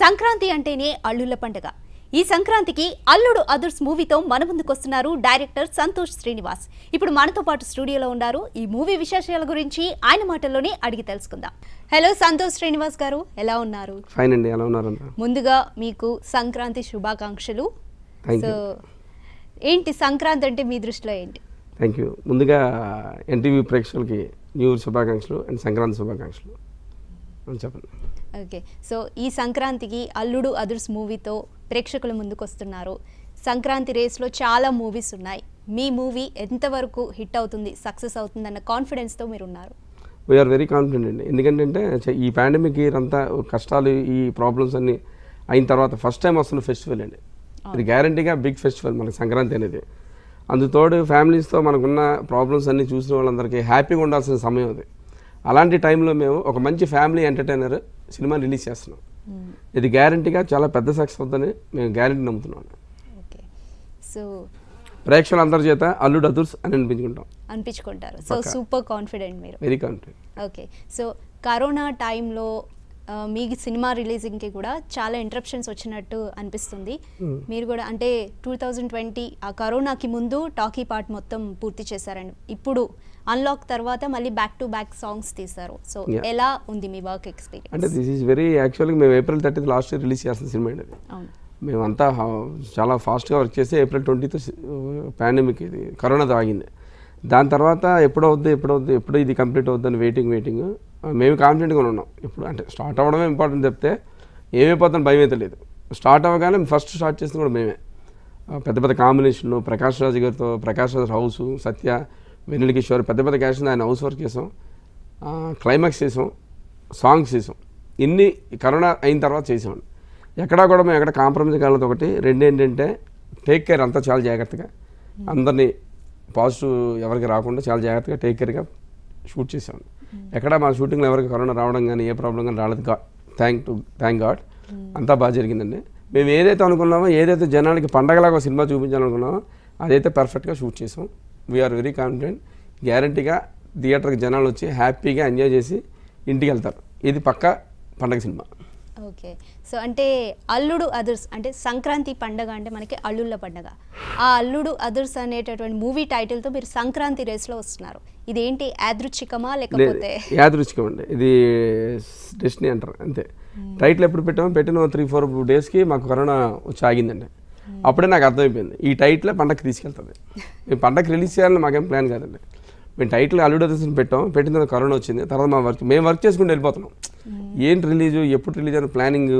సంక్రాంతి అంటేనే అల్లుల పండుగ ఈ సంక్రాంతికి అల్లుడు అదుర్స్ మూవీతో మన ముందుకొస్తున్నారు డైరెక్టర్ సంతోష్ శ్రీనివాస్ ఇప్పుడు మనతో పాటు స్టూడియోలో ఉన్నారు ఈ మూవీ విశేషాల గురించి ఆయన మాటల్లోనే అడిగి తెలుసుకుందాం హలో సంతోష్ శ్రీనివాస్ గారు ఎలా ఉన్నారు ఎలా ఉన్నారు ముందుగా మీకు సంక్రాంతి శుభాకాంక్షలు సో ఏంటి సంక్రాంతి అంటే మీ దృష్టిలో ఏంటి థ్యాంక్ యూ ముందుగా ఎన్టీవీ ప్రేక్షకులకి న్యూ శుభాకాంక్షలు అండ్ సంక్రాంతి శుభాకాంక్షలు చెప్పండి ఓకే సో ఈ సంక్రాంతికి అల్లుడు అదుర్స్ మూవీతో ప్రేక్షకుల ముందుకు వస్తున్నారు సంక్రాంతి రేస్లో చాలా మూవీస్ ఉన్నాయి మీ మూవీ ఎంతవరకు హిట్ అవుతుంది సక్సెస్ అవుతుంది అన్న కాన్ఫిడెన్స్తో మీరు ఉన్నారు వీఆర్ వెరీ కాన్ఫిడెంట్ అండి ఎందుకంటే ఈ పాండమిక్ ఇయర్ అంతా కష్టాలు ఈ ప్రాబ్లమ్స్ అన్నీ అయిన తర్వాత ఫస్ట్ టైం వస్తున్న ఫెస్టివల్ అండి ఇది గ్యారంటీగా బిగ్ ఫెస్టివల్ మనకి సంక్రాంతి అనేది అందుతోడు ఫ్యామిలీస్తో మనకున్న ప్రాబ్లమ్స్ అన్నీ చూసిన వాళ్ళందరికీ హ్యాపీగా ఉండాల్సిన సమయం అది అలాంటి టైంలో మేము ఒక మంచి ఫ్యామిలీ ఎంటర్టైనర్ సినిమా రిలీజ్ చేస్తున్నాం ఇది గ్యారంటీగా చాలా పెద్ద సక్సెస్ అవుతుందని మేము గ్యారంటీ నమ్ముతున్నాం సో ప్రేక్షకులు అందరి చేత అల్లుడు అదుర్స్ అని అనిపించుకుంటాం అనిపించుకుంటారు సో సూపర్ కాన్ఫిడెంట్ మీరు very confident okay so corona టైంలో మీ సినిమా రిలీజింగ్కి కూడా చాలా ఇంటరప్షన్స్ వచ్చినట్టు అనిపిస్తుంది hmm. మీరు కూడా అంటే టూ థౌజండ్ ట్వంటీ ఆ కరోనాకి ముందు టాకీ పార్ట్ మొత్తం పూర్తి చేశారండి ఇప్పుడు అన్లాక్ తర్వాత మళ్ళీ బ్యాక్ టు బ్యాక్ సాంగ్స్ తీసారు సో ఎలా ఉంది మీ వర్క్ ఎక్స్పీరియన్స్ అంటే దిస్ ఈస్ వెరీ యాక్చువల్గా మేము April thirty last year release చేసిన సినిమా అండి మేమంతా చాలా ఫాస్ట్గా వర్క్ చేస్తే ఏప్రిల్ ట్వంటీత్ పాండమిక్ ఇది కరోనా తాగింది దాని తర్వాత ఎప్పుడవుద్ది ఎప్పుడవుద్ది ఎప్పుడు ఇది కంప్లీట్ అవుద్దని వెయిటింగ్ వెయిటింగ్ మేము కాన్ఫిడెంట్గా ఉన్నాం ఇప్పుడు అంటే స్టార్ట్ అవ్వడమే ఇంపార్టెంట్ చెప్తే ఏమైపోతాను భయం అయితే లేదు స్టార్ట్ అవ్వగానే ఫస్ట్ స్టార్ట్ చేసింది కూడా మేమే పెద్ద పెద్ద కాంబినేషన్ ప్రకాష్ రాజు గారితో ప్రకాష్ రాజు హౌస్ సత్య వెన్నెల కిషోర్ పెద్ద పెద్ద క్యాషన్స్ ఆయన హౌస్ వర్క్ చేసాం క్లైమాక్స్ చేసాం సాంగ్స్ చేసాం ఇన్ని కరోనా అయిన తర్వాత చేసామండి ఎక్కడా కూడా మేము ఎక్కడ కాంప్రమైజ్ కాలేదు ఒకటి రెండు ఏంటంటే టేక్ కేర్ అంతా చాలా జాగ్రత్తగా అందరినీ పాజిటివ్ ఎవరికి రాకుండా చాలా జాగ్రత్తగా టేక్ కేర్గా షూట్ చేసామండి ఎక్కడ మా షూటింగ్లో ఎవరికి కరోనా రావడం కానీ ఏ ప్రాబ్లం కానీ రాలేదు థ్యాంక్ టు థ్యాంక్ గాడ్ అంతా బాగా జరిగిందండి మేము ఏదైతే అనుకున్నామో ఏదైతే జనాలకి పండగలాగా సినిమా చూపించాలనుకున్నామో అదైతే పర్ఫెక్ట్గా షూట్ చేసాం వీఆర్ వెరీ కాన్ఫిడెంట్ గ్యారంటీగా థియేటర్కి జనాలు వచ్చి హ్యాపీగా ఎంజాయ్ చేసి ఇంటికి వెళ్తారు ఇది పక్క పండగ సినిమా ఓకే సో అంటే అల్లుడు అదర్స్ అంటే సంక్రాంతి పండగ అంటే మనకి అల్లుళ్ళ పండగ ఆ అల్లుడు అదర్స్ అనేటటువంటి మూవీ టైటిల్తో మీరు సంక్రాంతి రేస్లో వస్తున్నారు ఇదేంటి యాదృచ్ఛికమా లేకపోతే యాదృచ్ఛికం అండి ఇది డెస్టినీ అంటారు అంతే టైటిల్ ఎప్పుడు పెట్టాము పెట్టిన త్రీ ఫోర్ డేస్కి మాకు కరోనా వచ్చి ఆగిందండి Hmm. అప్పుడే నాకు అర్థమైపోయింది ఈ టైట్లే పండగకి తీసుకెళ్తుంది మేము పండగకి రిలీజ్ చేయాలని మాకేం ప్లాన్ కాదండి మేము టైటిల్ అల్యూడేషన్ పెట్టాం పెట్టిన తర్వాత కరోనా వచ్చింది తర్వాత మా వర్క్ మేము వర్క్ చేసుకుంటూ వెళ్ళిపోతున్నాం hmm. ఏంటి రిలీజ్ ఎప్పుడు రిలీజ్ అయిన ప్లానింగ్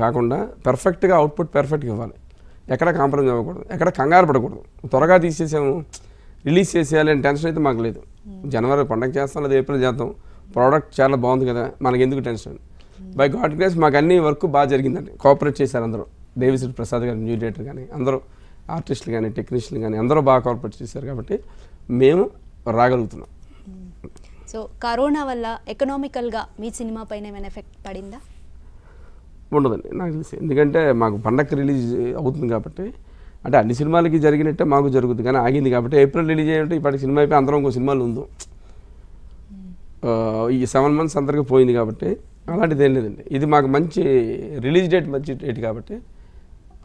కాకుండా పర్ఫెక్ట్గా అవుట్పుట్ పర్ఫెక్ట్గా ఇవ్వాలి ఎక్కడ కాంప్రమైజ్ అవ్వకూడదు ఎక్కడ కంగారు పడకూడదు త్వరగా తీసేసాము రిలీజ్ చేసేయాలి అని టెన్షన్ అయితే మాకు లేదు hmm. జనవరి పండగ చేస్తాం లేదా ఏప్రిల్ చేస్తాం ప్రోడక్ట్ చాలా బాగుంది కదా మనకి ఎందుకు టెన్షన్ బై గాడ్ గ్రేస్ మాకు అన్ని వర్క్ బాగా జరిగిందండి కోఆపరేట్ చేశారు అందరూ దేవిశ్రీ ప్రసాద్ న్యూ మ్యూడియేటర్ కానీ అందరూ ఆర్టిస్టులు కానీ టెక్నీషియన్లు కానీ అందరూ బాగా కోఆపరేట్ చేశారు కాబట్టి మేము రాగలుగుతున్నాం సో కరోనా వల్ల ఎకనామికల్గా మీ సినిమా పైన ఏమైనా ఎఫెక్ట్ పడిందా ఉండదండి నాకు తెలిసి ఎందుకంటే మాకు పండగ రిలీజ్ అవుతుంది కాబట్టి అంటే అన్ని సినిమాలకి జరిగినట్టే మాకు జరుగుతుంది కానీ ఆగింది కాబట్టి ఏప్రిల్ రిలీజ్ అయ్యంటే ఇప్పటికి సినిమా అయిపోయి అందరం ఇంకో సినిమాలు ఉందో ఈ సెవెన్ మంత్స్ అందరికీ పోయింది కాబట్టి అలాంటిది ఏం లేదండి ఇది మాకు మంచి రిలీజ్ డేట్ మంచి డేట్ కాబట్టి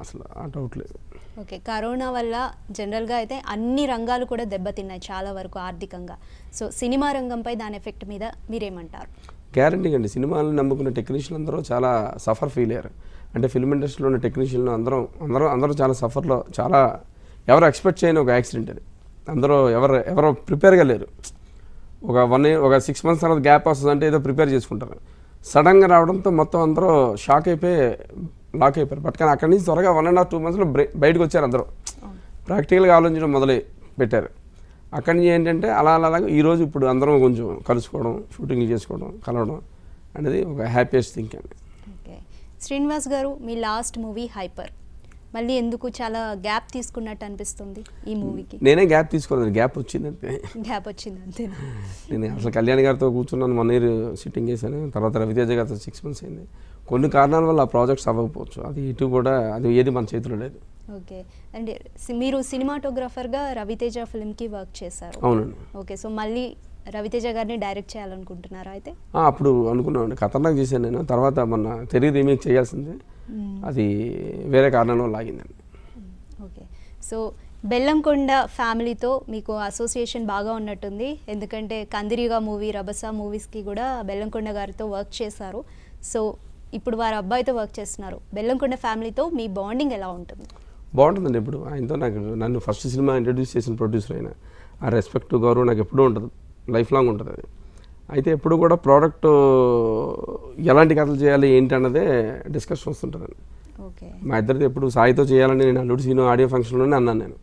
అసలు ఆ డౌట్ లేదు ఓకే కరోనా వల్ల జనరల్గా అయితే అన్ని రంగాలు కూడా దెబ్బతిన్నాయి చాలా వరకు ఆర్థికంగా సో సినిమా రంగంపై దాని ఎఫెక్ట్ మీద మీరేమంటారు గ్యారంటీ అండి సినిమాలను నమ్ముకున్న టెక్నీషియన్ అందరూ చాలా సఫర్ ఫీల్ అయ్యారు అంటే ఫిల్మ్ ఇండస్ట్రీలో ఉన్న టెక్నీషియన్లు అందరం అందరూ అందరూ చాలా సఫర్లో చాలా ఎవరు ఎక్స్పెక్ట్ చేయని ఒక యాక్సిడెంట్ అది అందరూ ఎవరు ఎవరో ప్రిపేర్గా లేరు ఒక వన్ ఒక సిక్స్ మంత్స్ తర్వాత గ్యాప్ వస్తుందంటే ఏదో ప్రిపేర్ చేసుకుంటారు సడన్గా రావడంతో మొత్తం అందరూ షాక్ అయిపోయి లాక్ అయిపోయారు బట్ కానీ అక్కడి నుంచి త్వరగా వన్ అండ్ హాఫ్ టూ మంత్స్లో బయటకు వచ్చారు అందరూ ప్రాక్టికల్గా ఆలోచించడం మొదలు పెట్టారు అక్కడి నుంచి ఏంటంటే అలా అలా ఈరోజు ఇప్పుడు అందరం కొంచెం కలుసుకోవడం షూటింగ్లు చేసుకోవడం కలవడం అనేది ఒక హ్యాపీయెస్ట్ థింక్ అండి శ్రీనివాస్ గారు మీ లాస్ట్ మూవీ హైపర్ మళ్ళీ ఎందుకు చాలా గ్యాప్ తీసుకున్నట్టు అనిపిస్తుంది ఈ మూవీకి నేనే గ్యాప్ తీసుకోలేదు గ్యాప్ వచ్చిందంటే గ్యాప్ వచ్చింది అంతే నేను అసలు కళ్యాణ్ గారితో కూర్చున్నాను వన్ ఇయర్ సిట్టింగ్ చేశాను తర్వాత రవితేజ గారితో సిక్స్ మంత్స్ అయింది కొన్ని కారణాల వల్ల ఆ ప్రాజెక్ట్స్ అవ్వకపోవచ్చు అది ఇటు కూడా అది ఏది మన చేతిలో లేదు ఓకే అండ్ మీరు సినిమాటోగ్రాఫర్గా రవితేజ ఫిల్మ్కి వర్క్ చేశారు అవునండి ఓకే సో మళ్ళీ రవితేజ గారిని డైరెక్ట్ చేయాలనుకుంటున్నారా అయితే అప్పుడు అనుకున్నాను ఖతర్నాక్ చేశాను నేను తర్వాత మొన్న తెలియదు ఏమీ చేయాల్సిందే Hmm. అది వేరే కారణం లాగిందండి ఓకే hmm. సో బెల్లంకొండ ఫ్యామిలీతో మీకు అసోసియేషన్ బాగా ఉన్నట్టుంది ఎందుకంటే కందిరిగా మూవీ రభస మూవీస్కి కూడా బెల్లంకొండ గారితో వర్క్ చేశారు సో ఇప్పుడు వారి అబ్బాయితో వర్క్ చేస్తున్నారు బెల్లంకొండ ఫ్యామిలీతో మీ బాండింగ్ ఎలా ఉంటుంది బాగుంటుందండి ఇప్పుడు ఆయనతో నాకు నన్ను ఫస్ట్ సినిమా ఇంట్రడ్యూస్ చేసిన ప్రొడ్యూసర్ అయినా ఆ రెస్పెక్ట్ గౌరవం నాకు ఎప్పుడూ ఉంటుంది లైఫ్ లాంగ్ ఉంటుంది అది అయితే ఎప్పుడు కూడా ప్రోడక్ట్ ఎలాంటి కథలు చేయాలి ఏంటి అన్నదే డిస్కషన్ వస్తుంటుందండి మా ఇద్దరిది ఎప్పుడు సాయితో చేయాలని నేను అల్లుడు సీను ఆడియో ఫంక్షన్లోనే అన్నాను నేను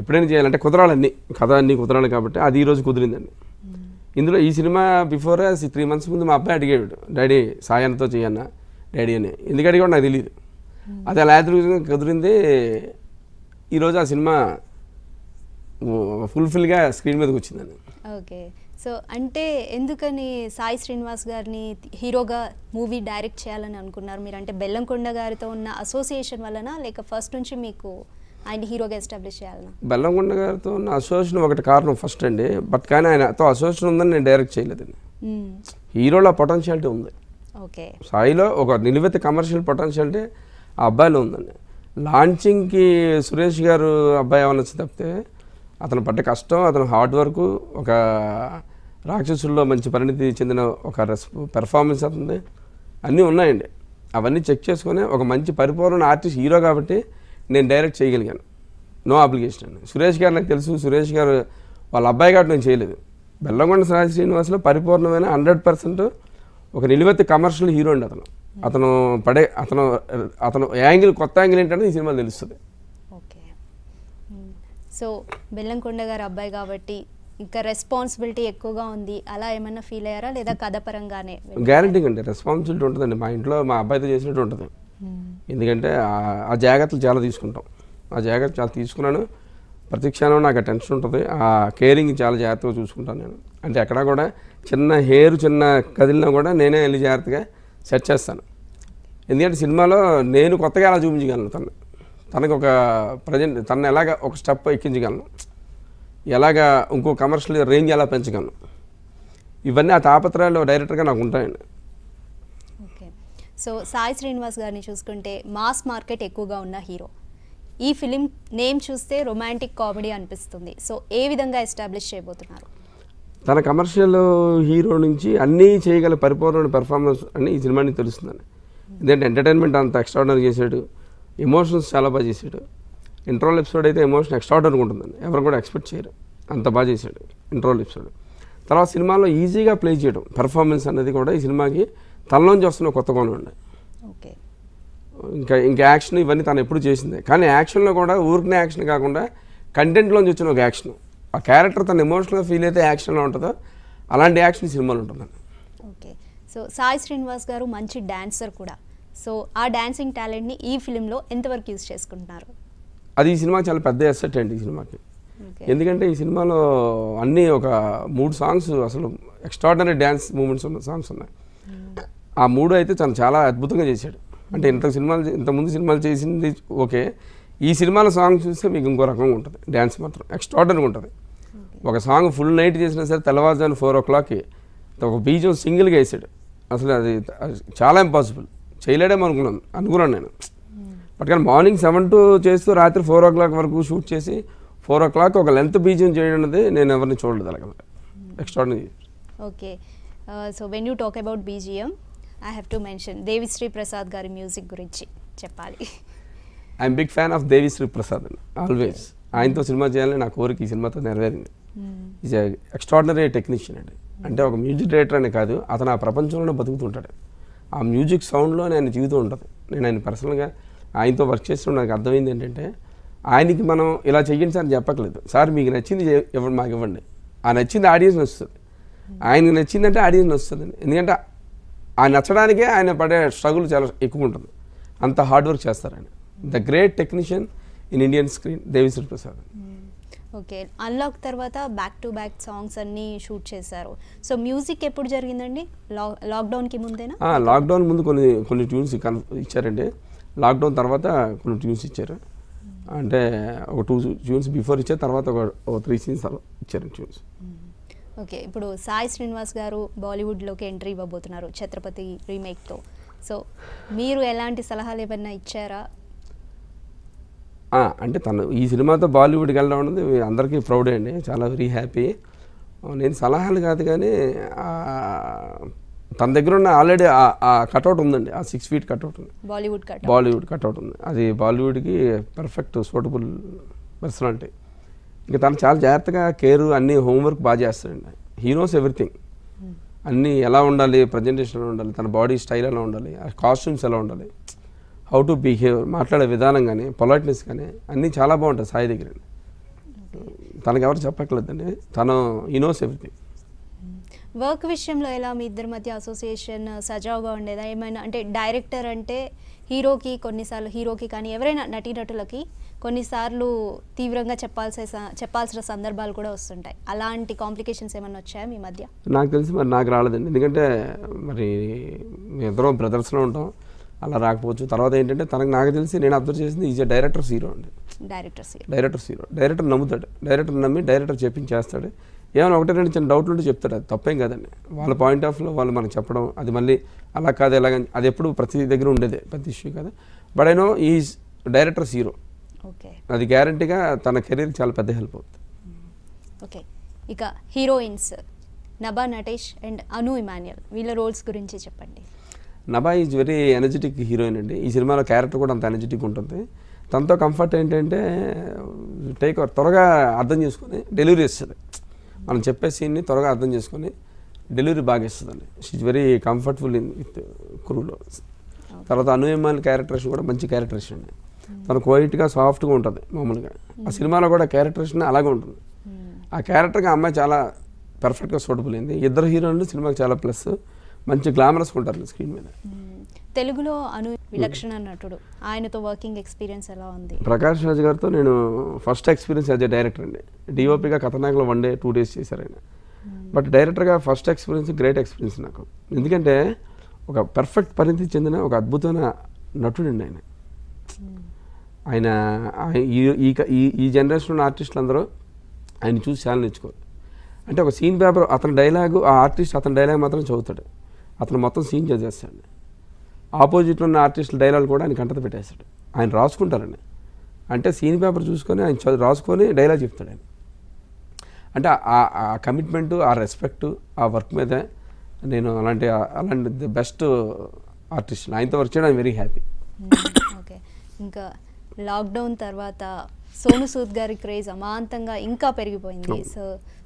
ఎప్పుడైనా చేయాలంటే కుదరాలన్నీ కథ అన్నీ కుదరాలి కాబట్టి అది ఈరోజు కుదిరిందండి ఇందులో ఈ సినిమా బిఫోర్ త్రీ మంత్స్ ముందు మా అబ్బాయి అడిగాడు డాడీ సాయంతో చేయన్న డాడీ అని ఎందుకు అడిగాడు నాకు తెలియదు అది అలా కుదిరింది ఈరోజు ఆ సినిమా ఫుల్ఫిల్గా స్క్రీన్ మీదకి వచ్చిందండి ఓకే సో అంటే ఎందుకని సాయి శ్రీనివాస్ గారిని హీరోగా మూవీ డైరెక్ట్ చేయాలని అనుకున్నారు మీరు అంటే బెల్లంకొండ గారితో ఉన్న అసోసియేషన్ వలన లేక ఫస్ట్ నుంచి మీకు ఆయన హీరోగా ఎస్టాబ్లిష్ చేయాలన్నా బెల్లంకొండ గారితో ఉన్న అసోసియేషన్ ఒకటి కారణం ఫస్ట్ అండి బట్ కానీ ఆయనతో అసోసియేషన్ ఉందని నేను డైరెక్ట్ చేయలేదండి హీరోలో పొటెన్షియాలిటీ ఉంది ఓకే సాయిలో ఒక నిలువెత్త కమర్షియల్ పొటెన్షియాలిటీ ఆ అబ్బాయిలో ఉందండి లాంచింగ్కి సురేష్ గారు అబ్బాయి ఏమైనా వచ్చి తప్పితే అతను పడ్డ కష్టం అతను హార్డ్ వర్క్ ఒక రాక్షసుల్లో మంచి పరిణితి చెందిన ఒక పెర్ఫార్మెన్స్ అవుతుంది అన్నీ ఉన్నాయండి అవన్నీ చెక్ చేసుకొని ఒక మంచి పరిపూర్ణ ఆర్టిస్ట్ హీరో కాబట్టి నేను డైరెక్ట్ చేయగలిగాను నో అప్లికేషన్ అండి సురేష్ గారు నాకు తెలుసు సురేష్ గారు వాళ్ళ అబ్బాయి కాబట్టి నేను చేయలేదు బెల్లంకొండ సాయి శ్రీనివాసులో పరిపూర్ణమైన హండ్రెడ్ పర్సెంట్ ఒక నిలువెత్తి కమర్షియల్ హీరో అండి అతను అతను పడే అతను అతను యాంగిల్ కొత్త యాంగిల్ ఏంటంటే ఈ సినిమా తెలుస్తుంది ఓకే సో బెల్లంకొండ గారు అబ్బాయి కాబట్టి ఇంకా రెస్పాన్సిబిలిటీ ఎక్కువగా ఉంది అలా ఏమైనా ఫీల్ అయ్యారా లేదా కథ పరంగానే గ్యారంటీ అండి రెస్పాన్సిబిలిటీ ఉంటుందండి మా ఇంట్లో మా అబ్బాయితో చేసినట్టు ఉంటుంది ఎందుకంటే ఆ జాగ్రత్తలు చాలా తీసుకుంటాం ఆ జాగ్రత్తలు చాలా తీసుకున్నాను ప్రతి క్షణం నాకు టెన్షన్ ఉంటుంది ఆ కేరింగ్ చాలా జాగ్రత్తగా చూసుకుంటాను నేను అంటే ఎక్కడ కూడా చిన్న హెయిర్ చిన్న కదిలినా కూడా నేనే వెళ్ళి జాగ్రత్తగా సెట్ చేస్తాను ఎందుకంటే సినిమాలో నేను కొత్తగా అలా చూపించగలను తను తనకు ఒక ప్రజెంట్ తను ఎలాగ ఒక స్టెప్ ఎక్కించగలను ఎలాగా ఇంకో కమర్షియల్ రేంజ్ ఎలా పెంచగలను ఇవన్నీ ఆ తాపత్రయాలు డైరెక్టర్గా నాకు ఉంటాయండి సో సాయి శ్రీనివాస్ గారిని చూసుకుంటే మాస్ మార్కెట్ ఎక్కువగా ఉన్న హీరో ఈ ఫిలిం నేమ్ చూస్తే రొమాంటిక్ కామెడీ అనిపిస్తుంది సో ఏ విధంగా ఎస్టాబ్లిష్ చేయబోతున్నారు తన కమర్షియల్ హీరో నుంచి అన్నీ చేయగల పరిపూర్ణ పెర్ఫార్మెన్స్ అని ఈ సినిమాని తెలుస్తుందండి ఎందుకంటే ఎంటర్టైన్మెంట్ అంత ఎక్స్ట్రాడనరీ చేశాడు ఎమోషన్స్ చాలా బాగా చేశాడు ఇంట్రోల్ ఎపిసోడ్ అయితే ఎమోషన్ ఎక్స్ట్రా ఆర్డర్ ఉంటుందండి ఎవరు కూడా ఎక్స్పెక్ట్ చేయరు అంత బాగా చేశాడు ఇంట్రోల్ ఎపిసోడ్ తర్వాత సినిమాలో ఈజీగా ప్లే చేయడం పెర్ఫార్మెన్స్ అనేది కూడా ఈ సినిమాకి తనలోంచి వస్తున్న కొత్త కోణం అండి ఓకే ఇంకా ఇంకా యాక్షన్ ఇవన్నీ తను ఎప్పుడు చేసింది కానీ యాక్షన్లో కూడా ఊరికనే యాక్షన్ కాకుండా కంటెంట్లోంచి వచ్చిన ఒక యాక్షన్ ఆ క్యారెక్టర్ తన ఎమోషనల్ ఫీల్ అయితే యాక్షన్లో ఉంటుందో అలాంటి యాక్షన్ సినిమాలు ఉంటుందండి ఓకే సో సాయి శ్రీనివాస్ గారు మంచి డాన్సర్ కూడా సో ఆ డాన్సింగ్ టాలెంట్ని ఈ ఫిలింలో ఎంతవరకు యూజ్ చేసుకుంటున్నారు అది ఈ సినిమాకి చాలా పెద్ద ఎస్సెట్ అండి ఈ సినిమాకి ఎందుకంటే ఈ సినిమాలో అన్ని ఒక మూడు సాంగ్స్ అసలు ఎక్స్ట్రాడనరీ డ్యాన్స్ మూమెంట్స్ ఉన్న సాంగ్స్ ఉన్నాయి hmm. ఆ మూడు అయితే తను చాలా అద్భుతంగా చేశాడు అంటే ఇంత సినిమాలు ఇంతకుముందు సినిమాలు చేసింది ఓకే ఈ సినిమాలో సాంగ్ చూస్తే మీకు ఇంకో రకంగా ఉంటుంది డ్యాన్స్ మాత్రం ఎక్స్ట్రాడనరీగా ఉంటుంది ఒక సాంగ్ ఫుల్ నైట్ చేసినా సరే తెల్లవారుజాను ఫోర్ ఓ క్లాక్కి ఒక బీజం సింగిల్గా వేసాడు అసలు అది చాలా ఇంపాసిబుల్ చేయలేడే అనుకున్నాను అనుకున్నాను నేను బట్ కానీ మార్నింగ్ సెవెన్ టు చేస్తూ రాత్రి ఫోర్ ఓ క్లాక్ వరకు షూట్ చేసి ఫోర్ ఓ క్లాక్ ఒక లెంత్ బీజం చేయడం అనేది నేను ఎవరిని చూడలేదు అలాగే extraordinary okay so when you talk about BGM I have to mention Devisri Prasad గారి మ్యూజిక్ గురించి చెప్పాలి I'm big fan of Devisri Prasad అండి ఆల్వేస్ ఆయనతో సినిమా చేయాలని నా కోరిక ఈ సినిమాతో నెరవేరింది ఈజ్ ఎక్స్ట్రాడినరీ టెక్నీషియన్ అండి అంటే ఒక మ్యూజిక్ డైరెక్టర్ అనే కాదు అతను ఆ ప్రపంచంలోనే బతుకుతుంటాడు ఆ మ్యూజిక్ సౌండ్లో ఆయన జీవితం ఉంటుంది నేను ఆయన పర్సనల్గా ఆయనతో వర్క్ చేస్తున్న నాకు అర్థమైంది ఏంటంటే ఆయనకి మనం ఇలా చెయ్యండి సార్ చెప్పట్లేదు సార్ మీకు నచ్చింది ఇవ్వండి మాకు ఇవ్వండి ఆ నచ్చింది ఆడియన్స్ వస్తుంది ఆయనకి నచ్చిందంటే ఆడియన్స్ వస్తుంది ఎందుకంటే ఆ నచ్చడానికే ఆయన పడే స్ట్రగుల్ చాలా ఎక్కువ ఉంటుంది అంత హార్డ్ వర్క్ చేస్తారు ఆయన the great technician in Indian screen Devisri Prasad okay unlock తర్వాత బ్యాక్ టు బ్యాక్ సాంగ్స్ అన్నీ షూట్ చేశారు సో మ్యూజిక్ ఎప్పుడు జరిగిందండి లాక్డౌన్కి ముందేనా లాక్డౌన్ ముందు కొన్ని కొన్ని ట్యూన్స్ ఇచ్చారండి లాక్డౌన్ తర్వాత కొన్ని ట్యూన్స్ ఇచ్చారు అంటే ఒక టూ ట్యూన్స్ బిఫోర్ ఇచ్చారు తర్వాత ఒక త్రీ సీన్స్ ఇచ్చారు ట్యూన్స్ ఓకే ఇప్పుడు సాయి శ్రీనివాస్ గారు బాలీవుడ్లోకి ఎంట్రీ ఇవ్వబోతున్నారు ఛత్రపతి రీమేక్తో సో మీరు ఎలాంటి సలహాలు ఏమైనా ఇచ్చారా అంటే తను ఈ సినిమాతో బాలీవుడ్కి వెళ్ళడం అనేది అందరికీ ప్రౌడ్ అండి చాలా వెరీ హ్యాపీ నేను సలహాలు కాదు కానీ తన దగ్గర ఉన్న ఆల్రెడీ ఆ కట్అవుట్ ఉందండి ఆ సిక్స్ ఫీట్ కట్అవుట్ ఉంది బాలీవుడ్ కట్ బాలీవుడ్ కట్అవుట్ ఉంది అది బాలీవుడ్కి పర్ఫెక్ట్ సూటబుల్ పర్సనాలిటీ ఇంకా తను చాలా జాగ్రత్తగా కేర్ అన్ని హోంవర్క్ బాగా చేస్తాడండి హీ నోస్ ఎవ్రీథింగ్ అన్నీ ఎలా ఉండాలి ప్రజెంటేషన్ ఎలా ఉండాలి తన బాడీ స్టైల్ ఎలా ఉండాలి కాస్ట్యూమ్స్ ఎలా ఉండాలి హౌ టు బిహేవ్ మాట్లాడే విధానం కానీ పొలైట్నెస్ కానీ అన్నీ చాలా బాగుంటాయి సాయి దగ్గర తనకు ఎవరు చెప్పట్లేదండి తను ఈ నోస్ ఎవ్రీథింగ్ వర్క్ విషయంలో ఎలా మీ ఇద్దరి మధ్య అసోసియేషన్ సజావుగా ఉండేదా ఏమైనా అంటే డైరెక్టర్ అంటే హీరోకి కొన్నిసార్లు హీరోకి కానీ ఎవరైనా నటీనటులకి కొన్నిసార్లు తీవ్రంగా చెప్పాల్సే చెప్పాల్సిన సందర్భాలు కూడా వస్తుంటాయి అలాంటి కాంప్లికేషన్స్ ఏమైనా వచ్చాయా మీ మధ్య నాకు తెలిసి మరి నాకు రాలేదండి ఎందుకంటే మరి ఇద్దరు బ్రదర్స్లో ఉంటాం అలా రాకపోవచ్చు తర్వాత ఏంటంటే తనకు నాకు తెలిసి నేను అబ్జర్వ్ చేసింది ఈజ్ డైరెక్టర్ హీరో అండి director hero director hero director నమ్ముతాడు డైరెక్టర్ నమ్మి డైరెక్టర్ చెప్పించేస్తాడు ఏమైనా ఒకటి రెండు చిన్న డౌట్లు ఉంటే చెప్తాడు అది తప్పేం కాదండి వాళ్ళ పాయింట్ ఆఫ్ వ్యూలో వాళ్ళు మనకు చెప్పడం అది మళ్ళీ అలా కాదు ఎలాగ అది ఎప్పుడు ప్రతి దగ్గర ఉండేది పెద్ద ఇష్యూ కదా but I know is director hero అది గ్యారంటీగా తన కెరీర్ చాలా పెద్ద హెల్ప్ అవుతుంది hmm. ఓకే ఇక హీరోయిన్స్ నభా నటేష్ అండ్ అను ఇమాన్యుయల్ వీళ్ళ రోల్స్ గురించి చెప్పండి Nabha is very energetic heroine అండి ఈ సినిమాలో క్యారెక్టర్ కూడా అంత ఎనర్జెటిక్ ఉంటుంది తనతో కంఫర్ట్ ఏంటంటే టేక్ త్వరగా అర్థం చేసుకుని డెలివరీ ఇస్తుంది మనం చెప్పే సీన్ని త్వరగా అర్థం చేసుకొని డెలివరీ బాగా ఇస్తుందండి she's very comfortable in with క్రూలో తర్వాత అనుయమాల క్యారెక్టర్స్ కూడా మంచి క్యారెక్టర్స్ అండి తను క్వైట్గా సాఫ్ట్గా ఉంటుంది మామూలుగా ఆ సినిమాలో కూడా క్యారెక్టర్స్ అలాగే ఉంటుంది ఆ క్యారెక్టర్గా అమ్మాయి చాలా పర్ఫెక్ట్గా సూటబుల్ అయింది ఇద్దరు హీరోయిన్లు సినిమాకి చాలా ప్లస్ మంచి గ్లామరస్గా ఉంటారు స్క్రీన్ మీద తెలుగులో అను విలక్షణ నటుడు ఆయనతో వర్కింగ్ ఎక్స్పీరియన్స్ ఎలా ఉంది ప్రకాష్ రాజ్ గారితో నేను first experience as a director అండి డిఓపిగా కథనాయకులు వన్ డే టూ డేస్ చేశారు ఆయన బట్ డైరెక్టర్గా ఫస్ట్ ఎక్స్పీరియన్స్ గ్రేట్ ఎక్స్పీరియన్స్ నాకు ఎందుకంటే ఒక పర్ఫెక్ట్ పరిణితి చెందిన ఒక అద్భుతమైన నటుడు అండి ఆయన ఆయన ఈ ఈ ఈ ఉన్న ఆర్టిస్టులు అందరూ ఆయన చూసి చాలా నేర్చుకోరు అంటే ఒక సీన్ పేపర్ అతని డైలాగు ఆ ఆర్టిస్ట్ అతని డైలాగ్ మాత్రం చదువుతాడు అతను మొత్తం సీన్ చదివేస్తాడు ఆపోజిట్లో ఉన్న ఆర్టిస్టుల డైలాగ్ కూడా ఆయన కంటత పెట్టేస్తాడు ఆయన రాసుకుంటారని అంటే సీన్ పేపర్ చూసుకొని ఆయన రాసుకొని డైలాగ్ చెప్తాడు ఆయన అంటే ఆ కమిట్మెంటు ఆ రెస్పెక్టు ఆ వర్క్ మీద నేను అలాంటి అలాంటి ది బెస్ట్ ఆర్టిస్ట్ ఆయనతో వర్క్ చేయడం వెరీ హ్యాపీ ఓకే ఇంకా లాక్డౌన్ తర్వాత సోను సూద్ గారి క్రేజ్ అమాంతంగా ఇంకా పెరిగిపోయింది సో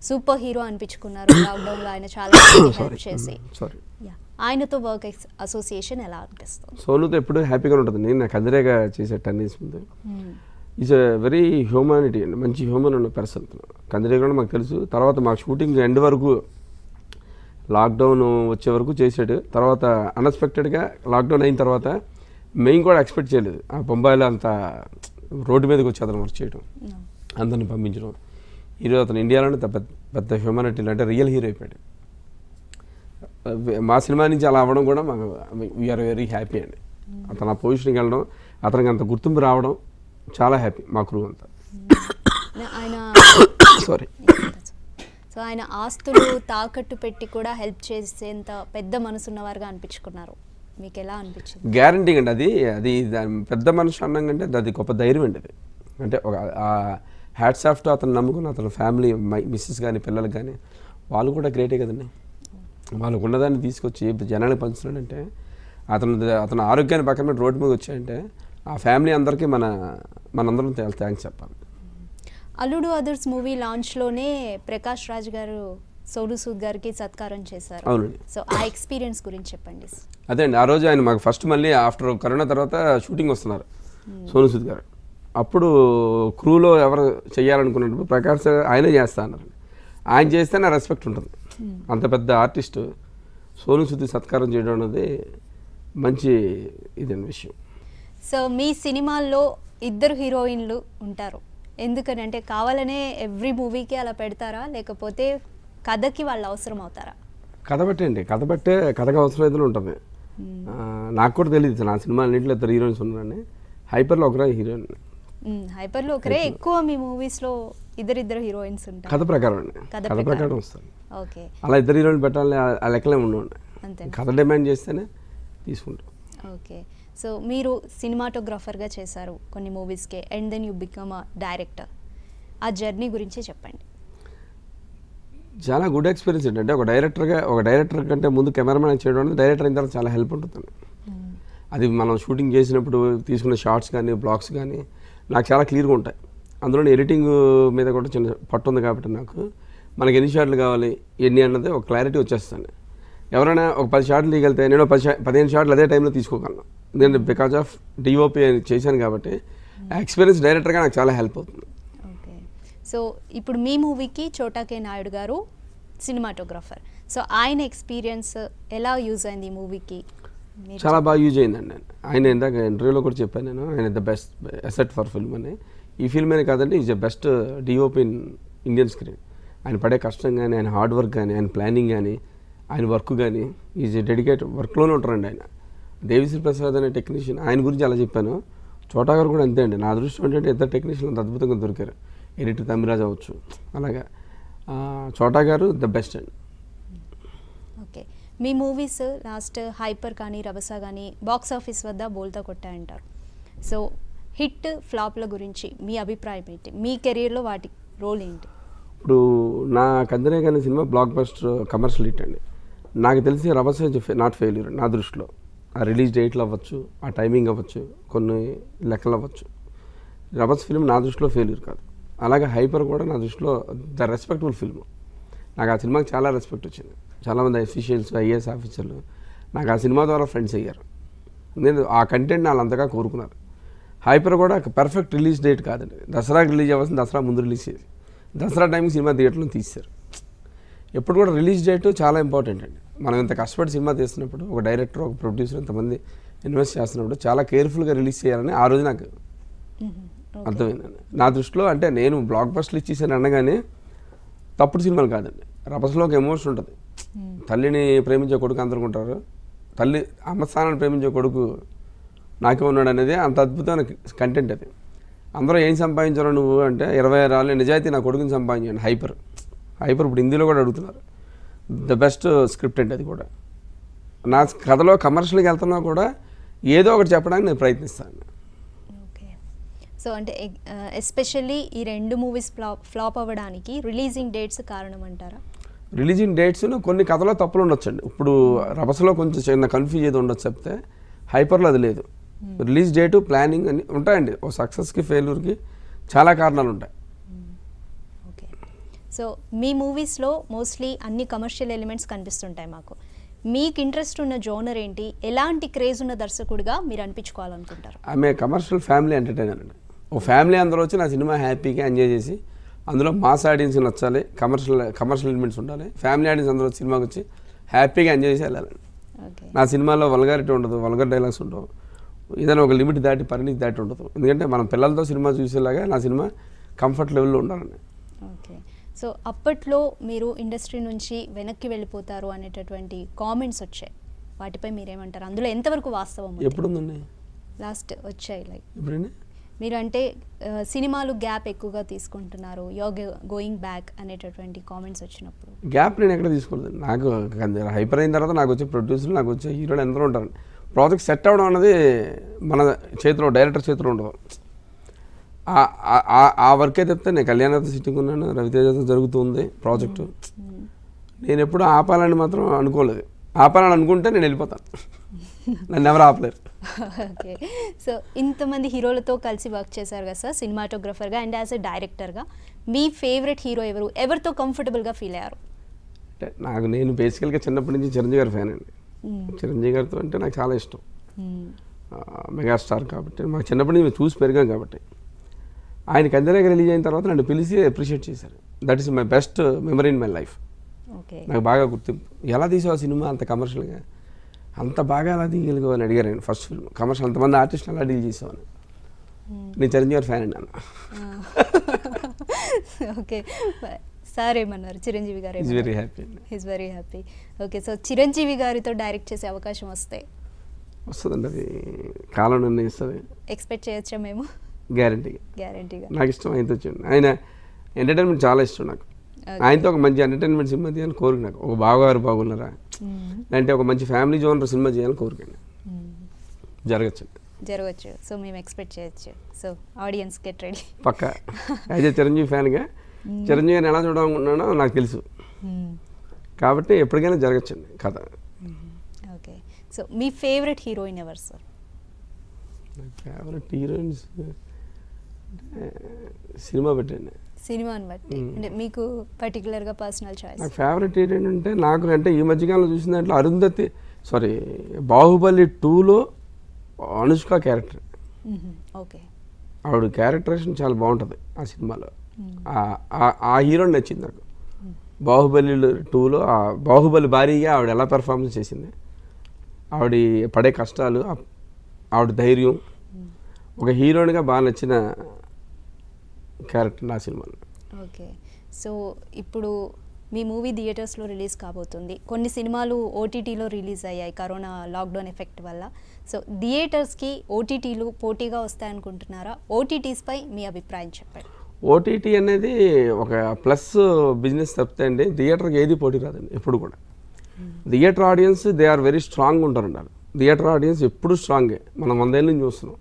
సూపర్ హీరో అనిపించుకున్నారు లాక్డౌన్లో ఆయన చాలా చేసి సారీ mm, ఆయనతో వర్క్ అసోసియేషన్ ఎలా అనిపిస్తుంది సోనుతో ఎప్పుడు హ్యాపీగా ఉంటుంది నేను నాకు అదిరేగా చేసే టెన్నిస్ ముందు ఈజ్ ఎ వెరీ హ్యూమానిటీ అండి మంచి హ్యూమన్ ఉన్న పర్సన్ కందిరే కూడా మాకు తెలుసు తర్వాత మాకు షూటింగ్ ఎండ్ వరకు లాక్డౌన్ వచ్చే వరకు చేశాడు తర్వాత అన్ఎక్స్పెక్టెడ్గా లాక్డౌన్ అయిన తర్వాత మేము కూడా ఎక్స్పెక్ట్ చేయలేదు ఆ బొంబాయిలో అంత రోడ్డు మీదకి వచ్చి అతను వర్క్ చేయడం అందరిని పంపించడం ఈరోజు అతను ఇండియాలోనే పెద్ద పెద్ద హ్యూమానిటీలు అంటే రియల్ హీరో అయిపోయాడు మా సినిమా నుంచి అలా అవ్వడం కూడా మాకు వీఆర్ వెరీ హ్యాపీ అండి అతను ఆ పొజిషన్కి వెళ్ళడం అతనికి అంత గుర్తింపు రావడం చాలా హ్యాపీ మా క్రూ అంతా సారీ సో ఆయన ఆస్తులు తాకట్టు పెట్టి కూడా హెల్ప్ చేసేంత పెద్ద మనసున్నవారుగా అనిపించుకున్నారు మీకు ఎలా అనిపించింది గ్యారంటీ అండి అది అది పెద్ద మనసు అన్నం కంటే అది గొప్ప ధైర్యం అండి అది అంటే ఒక హ్యాట్స్ ఆఫ్ట్ అతను నమ్ముకున్న అతని ఫ్యామిలీ మై మిస్సెస్ కానీ పిల్లలకు కానీ వాళ్ళు కూడా గ్రేటే కదండి వాళ్ళకు ఉన్నదాన్ని తీసుకొచ్చి జనానికి పంచుతున్నాడంటే అతను అతను ఆరోగ్యాన్ని పక్కన పెట్టి రోడ్డు మీద వచ్చాయంటే ఆ ఫ్యామిలీ అందరికీ మన మనందరం థ్యాంక్స్ చెప్పాలి అల్లుడు అదర్స్ మూవీ లాంచ్లోనే ప్రకాష్ రాజ్ గారు సోలు సూద్ గారికి సత్కారం చేశారు అవునండి సో ఆ ఎక్స్పీరియన్స్ గురించి చెప్పండి అదే అండి ఆ రోజు ఆయన మాకు ఫస్ట్ మళ్ళీ ఆఫ్టర్ కరోనా తర్వాత షూటింగ్ వస్తున్నారు సోను సూద్ గారు అప్పుడు క్రూలో ఎవరు చేయాలనుకున్నప్పుడు ప్రకాష్ ఆయనే చేస్తా అన్నారు ఆయన చేస్తే నా రెస్పెక్ట్ ఉంటుంది అంత పెద్ద ఆర్టిస్ట్ సోను శుద్ధి సత్కారం చేయడం అనేది మంచి ఇది విషయం సో మీ సినిమాల్లో ఇద్దరు హీరోయిన్లు ఉంటారు ఎందుకని అంటే కావాలనే ఎవ్రీ మూవీకి అలా పెడతారా లేకపోతే కథకి వాళ్ళు అవసరం అవుతారా కథ పెట్టండి కథ పెట్టే కథకు అవసరం ఏదైనా ఉంటుంది నాకు కూడా తెలియదు నా సినిమా అన్నింటిలో ఇద్దరు హీరోయిన్స్ ఉన్నారని హైపర్లో ఒకరే హీరోయిన్ హైపర్లో ఒకరే ఎక్కువ మీ మూవీస్లో ఇద్దరిద్దరు హీరోయిన్స్ ఉంటారు కథ ప్రకారం కథ ప్రకారం వస్తారు అలా ఇద్దరు హీరోలు పెట్టాలని ఆ లెక్కలే ఉండండి కథ డిమాండ్ చేస్తేనే తీసుకుంటాం ఓకే సో మీరు సినిమాటోగ్రాఫర్గా చేశారు కొన్ని మూవీస్కే and then you become a director ఆ జర్నీ గురించి చెప్పండి చాలా గుడ్ ఎక్స్పీరియన్స్ ఏంటంటే ఒక డైరెక్టర్గా ఒక డైరెక్టర్ కంటే ముందు కెమెరామెన్ చేయడం అనేది డైరెక్టర్ అయిన తర్వాత చాలా హెల్ప్ ఉంటుందండి అది మనం షూటింగ్ చేసినప్పుడు తీసుకున్న షార్ట్స్ కానీ బ్లాగ్స్ కానీ నాకు చాలా క్లియర్గా ఉంటాయి అందులోనే ఎడిటింగ్ మీద కూడా చిన్న పట్టు ఉంది కాబట్టి నాకు మనకి ఎన్ని షాట్లు కావాలి ఎన్ని అన్నది ఒక క్లారిటీ వచ్చేస్తుంది ఎవరైనా ఒక పది షాట్లు తీయగలితే నేను పది పదిహేను షాట్లు అదే టైంలో తీసుకోగలను నేను బికాజ్ ఆఫ్ డిఓపి అని చేశాను కాబట్టి ఎక్స్పీరియన్స్ hmm. డైరెక్టర్గా నాకు చాలా హెల్ప్ అవుతుంది ఓకే సో ఇప్పుడు మీ మూవీకి చోటాకే నాయుడు గారు సినిమాటోగ్రాఫర్ సో ఆయన ఎక్స్పీరియన్స్ ఎలా యూజ్ అయింది ఈ మూవీకి చాలా బాగా యూజ్ అయిందండి ఆయన ఇందాక ఇంటర్వ్యూలో కూడా చెప్పాను నేను ఆయన the best asset for film అని ఈ ఫిల్మ్ అనే కాదండి is the best DOP in Indian screen ఆయన పడే కష్టం కానీ ఆయన హార్డ్ వర్క్ కానీ ఆయన ప్లానింగ్ కానీ ఆయన వర్క్ కానీ ఈజ్ డెడికేట్ వర్క్లోనే ఉంటారండి ఆయన దేవిశ్రీ ప్రసాద్ అనే టెక్నీషియన్ ఆయన గురించి అలా చెప్పాను చోటా గారు కూడా అంతే అండి నా అదృష్టం ఏంటంటే ఇద్దరు టెక్నీషియన్లు అంత అద్భుతంగా దొరికారు ఎడిటర్ తమిరాజ్ అవ్వచ్చు అలాగా చోటా గారు ద బెస్ట్ అండి ఓకే మీ మూవీస్ లాస్ట్ హైపర్ కానీ రవస కానీ బాక్స్ ఆఫీస్ వద్ద బోల్తా కొట్టాయంటారు సో హిట్ ఫ్లాప్ల గురించి మీ అభిప్రాయం ఏంటి మీ కెరీర్లో వాటి రోల్ ఏంటి ఇప్పుడు నాకు అందరే కానీ సినిమా బ్లాక్ బస్టర్ కమర్షియల్ హిట్ అండి నాకు తెలిసి రవసేజ్ నాట్ ఫెయిల్యూర్ నా దృష్టిలో ఆ రిలీజ్ డేట్లు అవ్వచ్చు ఆ టైమింగ్ అవ్వచ్చు కొన్ని లెక్కలు అవ్వచ్చు రవస్ ఫిల్మ్ నా దృష్టిలో ఫెయిల్యూర్ కాదు అలాగే హైపర్ కూడా నా దృష్టిలో ద రెస్పెక్టబుల్ ఫిల్మ్ నాకు ఆ సినిమాకి చాలా రెస్పెక్ట్ వచ్చింది చాలామంది ఎఫిషియన్స్ ఐఏఎస్ ఆఫీసర్లు నాకు ఆ సినిమా ద్వారా ఫ్రెండ్స్ అయ్యారు నేను ఆ కంటెంట్ వాళ్ళు అంతగా కోరుకున్నారు హైపర్ కూడా పర్ఫెక్ట్ రిలీజ్ డేట్ కాదండి దసరాకి రిలీజ్ అవ్వాల్సింది దసరా ముందు రిలీజ్ చేసి దసరా టైంకి సినిమా థియేటర్లో తీశారు ఎప్పుడు కూడా రిలీజ్ డేట్ చాలా ఇంపార్టెంట్ అండి మనం ఇంత కష్టపడి సినిమా తీస్తున్నప్పుడు ఒక డైరెక్టర్ ఒక ప్రొడ్యూసర్ ఇంతమంది ఇన్వెస్ట్ చేస్తున్నప్పుడు చాలా కేర్ఫుల్గా రిలీజ్ చేయాలని ఆ రోజు నాకు అర్థమైందండి నా దృష్టిలో అంటే నేను బ్లాక్ బస్ట్లు ఇచ్చేసాను అనగానే తప్పుడు సినిమాలు కాదండి రపసలో ఒక ఎమోషన్ ఉంటుంది తల్లిని ప్రేమించే కొడుకు అందరుకుంటారు తల్లి అమ్మస్థానాన్ని ప్రేమించే కొడుకు నాకే ఉన్నాడు అనేది అంత అద్భుతమైన కంటెంట్ అది అందరూ ఏం సంపాదించారో నువ్వు అంటే ఇరవై ఆరు నిజాయితీ నా కొడుకుని సంపాదించాను హైపర్ హైపర్ ఇప్పుడు హిందీలో కూడా అడుగుతున్నారు ద బెస్ట్ స్క్రిప్ట్ అండి అది కూడా నా కథలో కమర్షియల్కి వెళ్తున్నా కూడా ఏదో ఒకటి చెప్పడానికి నేను ప్రయత్నిస్తాను సో అంటే ఎస్పెషల్లీ ఈ రెండు మూవీస్ ఫ్లాప్ ఫ్లాప్ అవ్వడానికి రిలీజింగ్ డేట్స్ కారణం అంటారా రిలీజింగ్ డేట్స్ కొన్ని కథలో తప్పులు ఉండొచ్చండి ఇప్పుడు రభసలో కొంచెం చిన్న కన్ఫ్యూజ్ ఏదో ఉండొచ్చు చెప్తే హైపర్లో అది లేదు రిలీజ్ డేటు ప్లానింగ్ అని ఉంటాయండి ఓ సక్సెస్కి ఫెయిల్యూర్కి చాలా కారణాలు ఉంటాయి ఓకే సో మీ మూవీస్లో మోస్ట్లీ అన్ని కమర్షియల్ ఎలిమెంట్స్ కనిపిస్తుంటాయి మాకు మీకు ఇంట్రెస్ట్ ఉన్న జోనర్ ఏంటి ఎలాంటి క్రేజ్ ఉన్న దర్శకుడిగా మీరు అనిపించుకోవాలనుకుంటారు ఆమె కమర్షియల్ ఫ్యామిలీ ఎంటర్టైనర్ అండి ఓ ఫ్యామిలీ అందరూ వచ్చి నా సినిమా హ్యాపీగా ఎంజాయ్ చేసి అందులో మాస్ ఆడియన్స్ నచ్చాలి కమర్షియల్ కమర్షియల్ ఎలిమెంట్స్ ఉండాలి ఫ్యామిలీ ఆడియన్స్ అందరూ సినిమాకి వచ్చి హ్యాపీగా ఎంజాయ్ చేసి వెళ్ళాలండి నా సినిమాలో వల్గారిటీ ఉండదు వల్గర్ డైలాగ్స్ ఉండవు ఏదైనా ఒక లిమిట్ దాటి పరిణితి దాటి ఉండదు ఎందుకంటే మనం పిల్లలతో సినిమా చూసేలాగా నా సినిమా కంఫర్ట్ లెవెల్లో ఉండాలని ఓకే సో అప్పట్లో మీరు ఇండస్ట్రీ నుంచి వెనక్కి వెళ్ళిపోతారు అనేటటువంటి కామెంట్స్ వచ్చాయి వాటిపై మీరేమంటారు అందులో ఎంతవరకు వాస్తవం ఎప్పుడుందండి లాస్ట్ వచ్చాయి లైక్ మీరు అంటే సినిమాలు గ్యాప్ ఎక్కువగా తీసుకుంటున్నారు యోగ గోయింగ్ బ్యాక్ అనేటటువంటి కామెంట్స్ వచ్చినప్పుడు గ్యాప్ నేను ఎక్కడ తీసుకోలేదు నాకు హైపర్ అయిన తర్వాత నాకు వచ్చే ప్రొడ్యూసర్లు నాకు వచ్చే హీరోలు ఎందరో ఉంటారు ప్రాజెక్ట్ సెట్ అవడం అనేది మన చేతిలో డైరెక్టర్ చేతిలో ఉండదు ఆ వర్కే చెప్తే నేను కళ్యాణతో సిట్టింగ్ ఉన్నాను రవితేజతో జరుగుతుంది ప్రాజెక్టు నేను ఎప్పుడు ఆపాలని మాత్రం అనుకోలేదు ఆపాలని అనుకుంటే నేను వెళ్ళిపోతాను నన్ను ఎవరు ఆపలేరు సో ఇంతమంది హీరోలతో కలిసి వర్క్ చేశారు కదా సార్ సినిమాటోగ్రఫర్గా అండ్ యాజ్ ఎ డైరెక్టర్గా మీ ఫేవరెట్ హీరో ఎవరు ఎవరితో కంఫర్టబుల్గా ఫీల్ అయ్యారు అంటే నాకు నేను బేసికల్గా చిన్నప్పటి నుంచి చిరంజీవి గారి ఫ్యాన్ అండి చిరంజీవి గారితో అంటే నాకు చాలా ఇష్టం మెగాస్టార్ కాబట్టి మాకు చిన్నప్పటి నుంచి చూసి పెరిగాం కాబట్టి ఆయన అందరికీ రిలీజ్ అయిన తర్వాత నన్ను పిలిచి అప్రిషియేట్ చేశారు that is my best memory in my life నాకు బాగా గుర్తింపు ఎలా తీసావు ఆ సినిమా అంత కమర్షియల్గా అంత బాగా ఎలా తీయగలిగా అని అడిగారు ఆయన ఫస్ట్ ఫిల్మ్ కమర్షియల్ అంతమంది ఆర్టిస్ట్ ఎలా డీల్ చేసావని నేను చిరంజీవి గారు ఫ్యాన్ అండి అన్న ఓకే సార్ ఏమన్నారు చిరంజీవి గారు very happy is very happy okay so Chiranjeevi గారితో డైరెక్ట్ చేసే అవకాశం వస్తే వస్తుందండి అది కాలం నిర్ణయిస్తుంది ఎక్స్పెక్ట్ చేయొచ్చా మేము గ్యారంటీగా గ్యారంటీగా నాకు ఇష్టం ఆయనతో వచ్చింది ఆయన ఎంటర్టైన్మెంట్ చాలా ఇష్టం నాకు ఆయనతో ఒక మంచి ఎంటర్టైన్మెంట్ సినిమా చేయాలని కోరిక నాకు ఒక బావగారు బాగున్నారా hmm. అంటే ఒక మంచి ఫ్యామిలీ జోనర్ సినిమా చేయాలని కోరికండి hmm. జరగచ్చు జరగచ్చు సో మేము ఎక్స్పెక్ట్ చేయొచ్చు సో ఆడియన్స్ గెట్ రెడీ పక్క అయితే చిరంజీవి ఫ్యాన్గా చిరంజీవి గారిని ఎలా చూడాలనుకుంటున్నానో నాకు తెలుసు కాబట్టి ఎప్పటికైనా జరగచ్చండి కథ ఓకే సో మీ ఫేవరెట్ హీరోయిన్ ఎవరు సార్ ఫేవరెట్ హీరోయిన్స్ సినిమా పెట్టండి సినిమాని బట్టి అంటే మీకు పర్టికులర్గా పర్సనల్ చాయిస్ నాకు ఫేవరెట్ అంటే నాకు అంటే ఈ మధ్యకాలంలో చూసిన దాంట్లో అరుంధతి సారీ బాహుబలి టూలో అనుష్క క్యారెక్టర్ ఓకే ఆవిడ క్యారెక్టరేషన్ చాలా బాగుంటుంది ఆ సినిమాలో ఆ హీరో నచ్చింది నాకు బాహుబలి టూలో ఆ బాహుబలి భారీగా ఆవిడ ఎలా పెర్ఫార్మెన్స్ చేసింది ఆవిడ పడే కష్టాలు ఆవిడ ధైర్యం ఒక హీరోయిన్గా బాగా నచ్చిన క్యారెక్టర్ నా సినిమాలో ఓకే సో ఇప్పుడు మీ మూవీ థియేటర్స్లో రిలీజ్ కాబోతుంది కొన్ని సినిమాలు ఓటీటీలో రిలీజ్ అయ్యాయి కరోనా లాక్డౌన్ ఎఫెక్ట్ వల్ల సో థియేటర్స్కి ఓటీటీలు పోటీగా వస్తాయనుకుంటున్నారా ఓటీటీస్పై మీ అభిప్రాయం చెప్పండి ఓటీటీ అనేది ఒక ప్లస్ బిజినెస్ తప్పితే అండి థియేటర్కి ఏది పోటీ రాదండి ఎప్పుడు కూడా theatre audience they are very strong ఉంటారండి థియేటర్ ఆడియన్స్ ఎప్పుడు స్ట్రాంగే మనం వందేళ్ళ నుంచి చూస్తున్నాం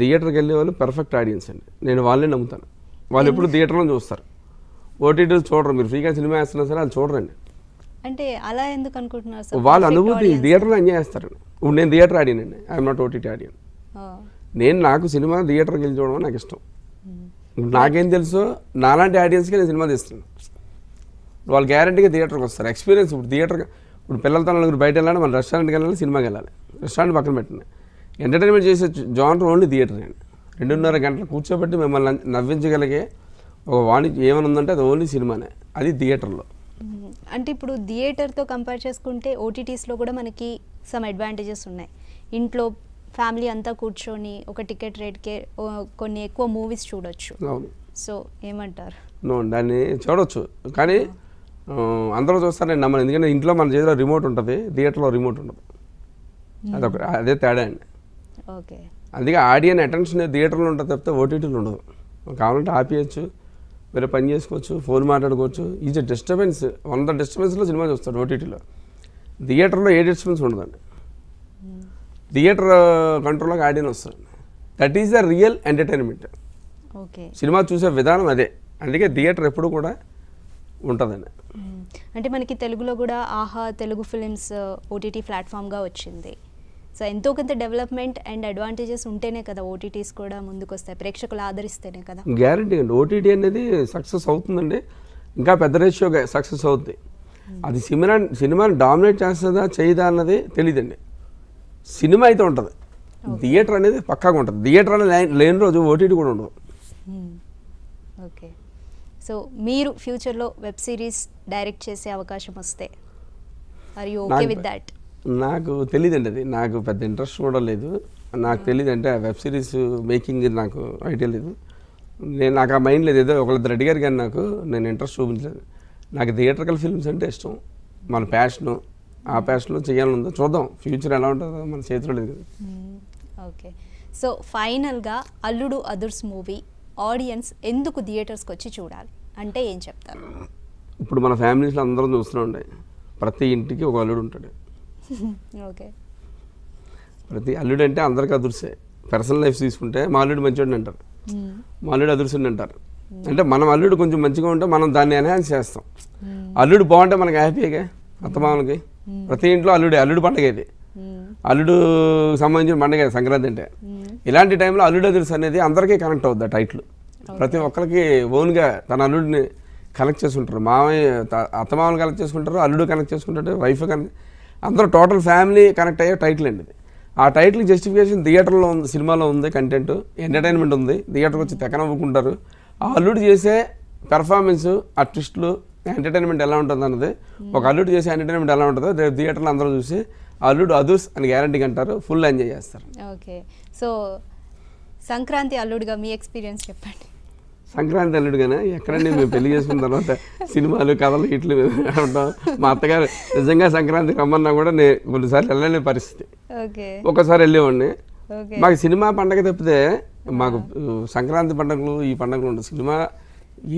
థియేటర్కి వెళ్ళే వాళ్ళు పర్ఫెక్ట్ ఆడియన్స్ అండి నేను వాళ్ళే నమ్ముతాను వాళ్ళు ఎప్పుడు థియేటర్లో చూస్తారు ఓటీటీలు చూడరు మీరు ఫ్రీగా సినిమా వేస్తున్నా సరే వాళ్ళు చూడరండి అంటే అలా ఎందుకు అనుకుంటున్నారు వాళ్ళ అనుభూతి థియేటర్లో ఎంజాయ్ చేస్తారండి ఇప్పుడు నేను థియేటర్ అండి ఐఎమ్ నాట్ ఓటీటీ ఆడియన్ నేను నాకు సినిమా థియేటర్కి వెళ్ళి చూడడం నాకు ఇష్టం నాకేం తెలుసు నాలాంటి ఆడియన్స్కి నేను సినిమా తీస్తున్నాను వాళ్ళు గ్యారంటీగా థియేటర్కి వస్తారు ఎక్స్పీరియన్స్ ఇప్పుడు థియేటర్ ఇప్పుడు పిల్లలతో నలుగురు బయట వెళ్ళాలి మన రెస్టారెంట్కి వెళ్ళాలి సినిమాకి వెళ్ళాలి రెస్టారెంట్ పక్కన పెట్టండి ఎంటర్టైన్మెంట్ చేసే జాన్ ఓన్లీ థియేటర్ అండి రెండున్నర గంటలు కూర్చోబెట్టి మిమ్మల్ని నవ్వించగలిగే ఒక వాణిజ్యం ఏమైనా ఉందంటే అది ఓన్లీ సినిమానే అది థియేటర్లో అంటే ఇప్పుడు థియేటర్తో కంపేర్ చేసుకుంటే ఓటీటీస్లో కూడా మనకి సమ్ అడ్వాంటేజెస్ ఉన్నాయి ఇంట్లో ఫ్యామిలీ అంతా కూర్చొని ఒక టికెట్ రేట్కే కొన్ని ఎక్కువ మూవీస్ చూడొచ్చు సో ఏమంటారు దాన్ని చూడొచ్చు కానీ అందరూ నేను నమ్మను ఎందుకంటే ఇంట్లో మన చేతిలో రిమోట్ ఉంటుంది థియేటర్లో రిమోట్ ఉండదు అదొక అదే తేడా అండి ఓకే అందుకే ఆడియన్ అటెన్షన్ థియేటర్లో ఉంటుంది తప్పితే ఓటీటీలో ఉండదు కావాలంటే ఆపేయచ్చు వేరే పని చేసుకోవచ్చు ఫోన్ మాట్లాడుకోవచ్చు ఈజ్ డిస్టర్బెన్స్ వంద డిస్టర్బెన్స్లో సినిమా చూస్తాడు ఓటీటీలో థియేటర్లో ఏ డిస్టర్బెన్స్ ఉండదండి థియేటర్ కంట్రోల్లోకి ఆడియన్స్ వస్తుంది that is the real entertainment సినిమా చూసే విధానం అదే అందుకే థియేటర్ ఎప్పుడు కూడా ఉంటుందండి అంటే మనకి తెలుగులో కూడా ఆహా తెలుగు ఫిలిమ్స్ ఓటీటీ ప్లాట్ఫామ్గా వచ్చింది సో ఎంతో కొంత డెవలప్మెంట్ అండ్ అడ్వాంటేజెస్ ఉంటేనే కదా ఓటీటీస్ కూడా ముందుకు వస్తాయి ప్రేక్షకులు ఆదరిస్తేనే కదా గ్యారంటీ అండి ఓటీటీ అనేది సక్సెస్ అవుతుందండి ఇంకా పెద్ద రేషియోగా సక్సెస్ అవుతుంది అది సినిమా సినిమాని డామినేట్ చేస్తుందా చేయదా అన్నది తెలియదండి సినిమా అయితే ఉంటుంది థియేటర్ అనేది పక్కాగా ఉంటుంది థియేటర్ అనేది లేని రోజు ఓటీటీ కూడా ఉండదు ఓకే సో మీరు ఫ్యూచర్లో వెబ్ సిరీస్ డైరెక్ట్ చేసే అవకాశం వస్తే ఆర్ యూ విత్ దట్ నాకు తెలియదండి అది నాకు పెద్ద ఇంట్రెస్ట్ కూడా లేదు నాకు తెలియదు అంటే వెబ్ సిరీస్ మేకింగ్ నాకు ఐడియా లేదు నేను నాకు ఆ మైండ్ లేదు ఏదో రెడ్డి గారు కానీ నాకు నేను ఇంట్రెస్ట్ చూపించలేదు నాకు థియేటర్కల్ ఫిల్మ్స్ అంటే ఇష్టం మన ప్యాషను ఆ ప్యాషన్లో చేయాలనుందో చూద్దాం ఫ్యూచర్ ఎలా ఉంటుందో మన చేతిలో లేదు కదా ఓకే సో ఫైనల్గా అల్లుడు అదుర్స్ మూవీ ఆడియన్స్ ఎందుకు థియేటర్స్కి వచ్చి చూడాలి అంటే ఏం చెప్తారు ఇప్పుడు మన ఫ్యామిలీస్లో అందరం చూస్తూనే ప్రతి ఇంటికి ఒక అల్లుడు ఉంటాడు ఓకే ప్రతి అల్లుడు అంటే అందరికి అదుర్సే పర్సనల్ లైఫ్ తీసుకుంటే మా అల్లుడు మంచివాడిని అంటారు hmm. మా అల్లుడు అదుర్సుని అంటారు hmm. అంటే మనం అల్లుడు కొంచెం మంచిగా ఉంటే మనం దాన్ని ఎన్హాన్స్ చేస్తాం hmm. అల్లుడు బాగుంటే మనకి హ్యాపీగా అత్తమామలకి ప్రతి ఇంట్లో అల్లుడే అల్లుడు పండగ ఇది అల్లుడు సంబంధించిన పండగ సంక్రాంతి అంటే ఇలాంటి టైంలో అల్లుడు తెలుసు అనేది అందరికీ కనెక్ట్ అవుద్ది టైట్లు ప్రతి ఒక్కరికి ఓన్గా తన అల్లుడిని కనెక్ట్ చేసుకుంటారు మామయ్య అత్తమామని కనెక్ట్ చేసుకుంటారు అల్లుడు కనెక్ట్ చేసుకుంటారు వైఫ్ కనెక్ట్ అందరూ టోటల్ ఫ్యామిలీ కనెక్ట్ అయ్యే టైటిల్ అండి ఇది ఆ టైటిల్ జస్టిఫికేషన్ థియేటర్లో ఉంది సినిమాలో ఉంది కంటెంట్ ఎంటర్టైన్మెంట్ ఉంది థియేటర్కి వచ్చి తెకనవ్వుకుంటారు ఆ అల్లుడు చేసే పెర్ఫార్మెన్సు ఆ ట్విస్టులు ఎంటర్టైన్మెంట్ ఎలా ఉంటుంది అన్నది ఒక అల్లుడు చేసే ఎంటర్టైన్మెంట్ ఎలా ఉంటుందో రేపు థియేటర్లో అందరూ చూసి అల్లుడు అదుర్స్ అని గ్యారంటీ అంటారు ఫుల్ ఎంజాయ్ చేస్తారు ఓకే సో సంక్రాంతి అల్లుడుగా మీ ఎక్స్పీరియన్స్ చెప్పండి సంక్రాంతి అల్లుడుగానే ఎక్కడండి మేము పెళ్లి చేసుకున్న తర్వాత సినిమాలు కథలు ఇట్లు ఉంటాం మా అత్తగారు నిజంగా సంక్రాంతి రమ్మన్నా కూడా నేను కొన్నిసార్లు వెళ్ళలేని పరిస్థితి ఒకసారి వెళ్ళేవాడిని మాకు సినిమా పండగ తప్పితే మాకు సంక్రాంతి పండుగలు ఈ పండుగలు ఉంటాయి సినిమా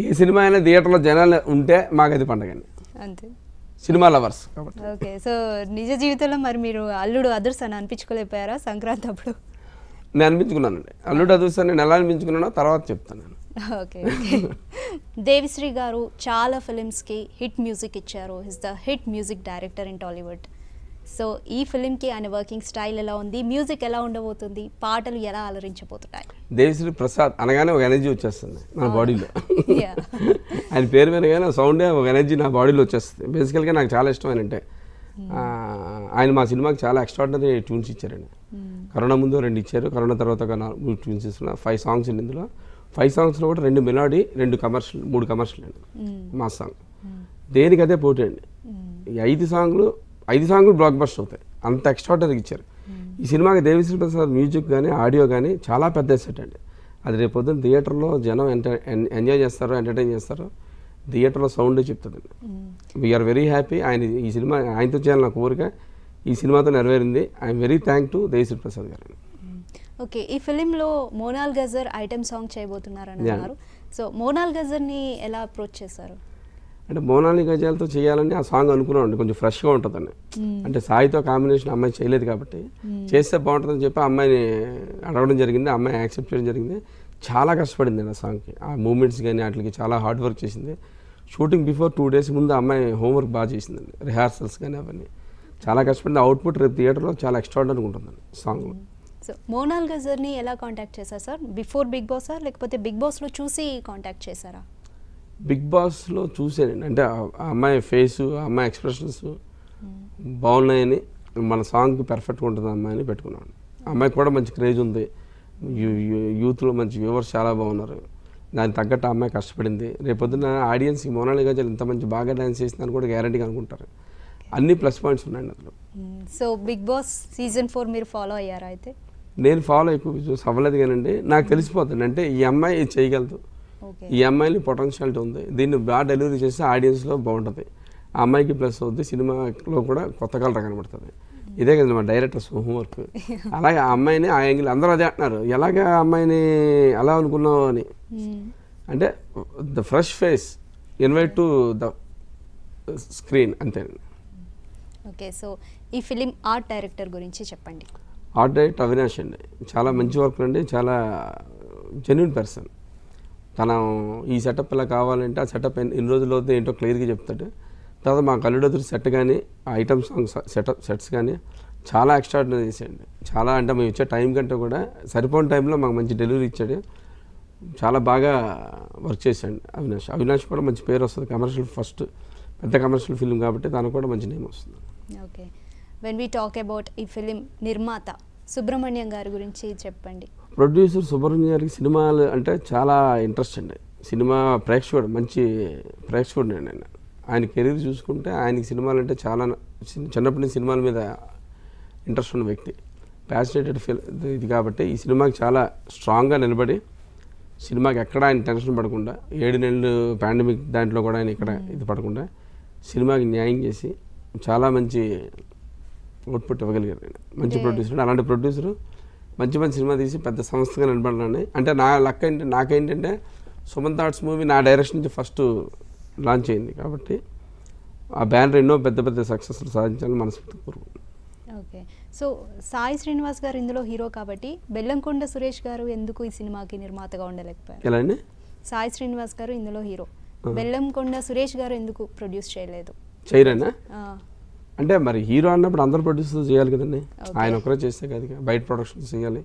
ఏ సినిమా అయినా థియేటర్లో జనాలు ఉంటే మాకు అది అండి అంతే సినిమా లవర్స్ కాబట్టి ఓకే సో నిజ జీవితంలో మరి మీరు అల్లుడు అదుర్స్ అని అనిపించుకోలేకపోయారా సంక్రాంతి అప్పుడు నేను అనిపించుకున్నానండి అల్లుడు అదుర్స్ అని నేను ఎలా అనిపించుకున్నానో తర్వాత చెప్తాను నేను ఓకే దేవిశ్రీ గారు చాలా ఫిలిమ్స్కి హిట్ మ్యూజిక్ ఇచ్చారు his the hit music director in Tollywood so ఈ ఫిలింకి ఆయన వర్కింగ్ స్టైల్ ఎలా ఉంది మ్యూజిక్ ఎలా ఉండబోతుంది పాటలు ఎలా అలరించబోతున్నాయి దేవిశ్రీ ప్రసాద్ అనగానే ఒక ఎనర్జీ వచ్చేస్తుంది నా బాడీలో ఆయన పేరు వినగానే సౌండే ఒక ఎనర్జీ నా బాడీలో వచ్చేస్తుంది బేసికల్గా నాకు చాలా ఇష్టం అని అంటే hmm. ఆయన మా సినిమాకి చాలా ఎక్స్ట్రాడినరీ ట్యూన్స్ ఇచ్చారండి hmm. కరోనా ముందు రెండు ఇచ్చారు కరోనా తర్వాత మూడు ట్యూన్స్ ఇస్తున్నా ఫైవ్ సాంగ్స్ అండి ఇందులో ఫైవ్ సాంగ్స్లో కూడా రెండు మెలాడీ రెండు కమర్షియల్ మూడు కమర్షియల్ అండి hmm. మా సాంగ్ దేనికదే పోటీ అండి ఈ ఐదు సాంగ్లు ఐదు సాంగులు బ్లాక్ బస్ట్ అవుతాయి అంత ఎక్స్ట్రాటర్ ఇచ్చారు ఈ సినిమాకి దేవిశ్రీ ప్రసాద్ మ్యూజిక్ కానీ ఆడియో కానీ చాలా పెద్ద సెట్ అండి అది రేపు పొద్దున్న థియేటర్లో జనం ఎంజాయ్ చేస్తారో ఎంటర్టైన్ చేస్తారో థియేటర్లో సౌండ్ చెప్తుందండి వీఆర్ వెరీ హ్యాపీ ఆయన ఈ సినిమా ఆయనతో చేయాలి నా కోరిక ఈ సినిమాతో నెరవేరింది I'm very thank to Devisri Prasad గారు ఓకే hmm. ఈ ఫిలింలో మోనాల్ గజర్ ఐటమ్ సాంగ్ చేయబోతున్నారు అన్నారు సో మోనాల్ గజర్ని ఎలా అప్రోచ్ చేశారు అంటే మోనాలి గజాలతో చేయాలని ఆ సాంగ్ అనుకున్నాం అండి కొంచెం ఫ్రెష్గా ఉంటుందని అంటే సాయితో కాంబినేషన్ అమ్మాయి చేయలేదు కాబట్టి చేస్తే బాగుంటుందని చెప్పి అమ్మాయిని అడగడం జరిగింది అమ్మాయి యాక్సెప్ట్ చేయడం జరిగింది చాలా కష్టపడింది ఆ సాంగ్కి ఆ మూమెంట్స్ కానీ వాటికి చాలా హార్డ్ వర్క్ చేసింది షూటింగ్ బిఫోర్ టూ డేస్ ముందు అమ్మాయి హోంవర్క్ బాగా చేసిందండి రిహార్సల్స్ కానీ అవన్నీ చాలా కష్టపడింది అవుట్పుట్ రేపు థియేటర్లో చాలా ఎక్స్ట్రాడినరీ ఉంటుందండి సాంగ్లో సో మోనాల్ గజర్ని ఎలా కాంటాక్ట్ చేశారు sir before big boss sir లేకపోతే బిగ్ బాస్లో చూసి కాంటాక్ట్ చేశారా బిగ్ బాస్లో చూశానండి అంటే ఆ అమ్మాయి ఫేసు ఆ అమ్మాయి ఎక్స్ప్రెషన్స్ బాగున్నాయని మన సాంగ్కి పెర్ఫెక్ట్గా ఉంటుంది అమ్మాయి అని పెట్టుకున్నాను అమ్మాయికి కూడా మంచి క్రేజ్ ఉంది యూత్లో మంచి వ్యూవర్స్ చాలా బాగున్నారు దానికి తగ్గట్టు అమ్మాయి కష్టపడింది రేపొద్దున ఆడియన్స్కి మోనాలి గజల్ ఇంత మంచి బాగా డ్యాన్స్ చేసిందని కూడా గ్యారంటీగా అనుకుంటారు అన్ని ప్లస్ పాయింట్స్ ఉన్నాయండి అందులో so big boss season four మీరు ఫాలో అయ్యారా అయితే నేను ఫాలో ఎక్కువ చూసి అవ్వలేదు అండి నాకు తెలిసిపోతుంది అంటే ఈ అమ్మాయి చేయగలదు ఈ అమ్మాయిలు పొటెన్షియాలిటీ ఉంది దీన్ని బాగా డెలివరీ చేస్తే ఆడియన్స్లో బాగుంటుంది ఆ అమ్మాయికి ప్లస్ అవుద్ది సినిమాలో కూడా కొత్త కలర్ కనబడుతుంది ఇదే కదా మా డైరెక్టర్స్ హోంవర్క్ అలాగే ఆ అమ్మాయిని ఆ యాంగిల్ అందరూ అదే అంటున్నారు ఎలాగ ఆ అమ్మాయిని అలా అనుకున్నావు అని అంటే the fresh face invite to the screen అంతే ఓకే సో ఈ ఫిలిం ఆర్ట్ డైరెక్టర్ గురించి చెప్పండి ఆర్ట్ డైరెక్టర్ అవినాష్ అండి చాలా మంచి వర్క్ అండి చాలా జెన్యున్ పర్సన్ తన ఈ సెటప్ ఇలా కావాలంటే ఆ సెటప్ ఎన్ని రోజులు అవుతుంది ఏంటో క్లియర్గా చెప్తాడు తర్వాత మా కల్లుడదురు సెట్ కానీ ఐటమ్ సాంగ్స్ సెటప్ సెట్స్ కానీ చాలా ఎక్స్ట్రాడినరీ చేసాడు చాలా అంటే మేము ఇచ్చే టైం కంటే కూడా సరిపోయిన టైంలో మాకు మంచి డెలివరీ ఇచ్చాడు చాలా బాగా వర్క్ చేశాడు అవినాష్ అవినాష్ కూడా మంచి పేరు వస్తుంది కమర్షియల్ ఫస్ట్ పెద్ద కమర్షియల్ ఫిలిం కాబట్టి దానికి కూడా మంచి నేమ్ వస్తుంది okay when we talk about ఈ ఫిలిం నిర్మాత సుబ్రహ్మణ్యం గారి గురించి చెప్పండి ప్రొడ్యూసర్ సుబ్రహ్మణ్యం గారికి సినిమాలు అంటే చాలా ఇంట్రెస్ట్ అండి సినిమా ప్రేక్షకుడు మంచి ప్రేక్షకుడు అండి ఆయన ఆయన కెరీర్ చూసుకుంటే ఆయనకి సినిమాలు అంటే చాలా చిన్నప్పటి నుంచి సినిమాల మీద ఇంట్రెస్ట్ ఉన్న వ్యక్తి ప్యాషనేటెడ్ ఫీల్ ఇది కాబట్టి ఈ సినిమాకి చాలా స్ట్రాంగ్గా నిలబడి సినిమాకి ఎక్కడ ఆయన టెన్షన్ పడకుండా ఏడు నెలలు పాండమిక్ దాంట్లో కూడా ఆయన ఇక్కడ ఇది పడకుండా సినిమాకి న్యాయం చేసి చాలా మంచి అవుట్పుట్ ఇవ్వగలిగారు మంచి ప్రొడ్యూసర్ అలాంటి ప్రొడ్యూసరు మంచి మంచి సినిమా తీసి పెద్ద సంస్థగా నిలబడాలని అంటే నా లక్ ఏంటి నాకేంటంటే సుమన్ థాట్స్ మూవీ నా డైరెక్షన్ నుంచి ఫస్ట్ లాంచ్ అయింది కాబట్టి ఆ బ్యానర్ ఎన్నో పెద్ద పెద్ద సక్సెస్లు సాధించాలని మనస్ఫూర్తి కోరుకుంటున్నాను ఓకే సో సాయి శ్రీనివాస్ గారు ఇందులో హీరో కాబట్టి బెల్లంకొండ సురేష్ గారు ఎందుకు ఈ సినిమాకి నిర్మాతగా ఉండలేకపోయారు ఎలానే సాయి శ్రీనివాస్ గారు ఇందులో హీరో బెల్లంకొండ సురేష్ గారు ఎందుకు ప్రొడ్యూస్ చేయలేదు చేయరనా అంటే మరి హీరో అన్నప్పుడు అందరు ప్రొడ్యూసర్స్ చేయాలి కదండి ఆయన ఒకరే చేస్తే కాదు బయట ప్రొడక్షన్స్ చేయాలి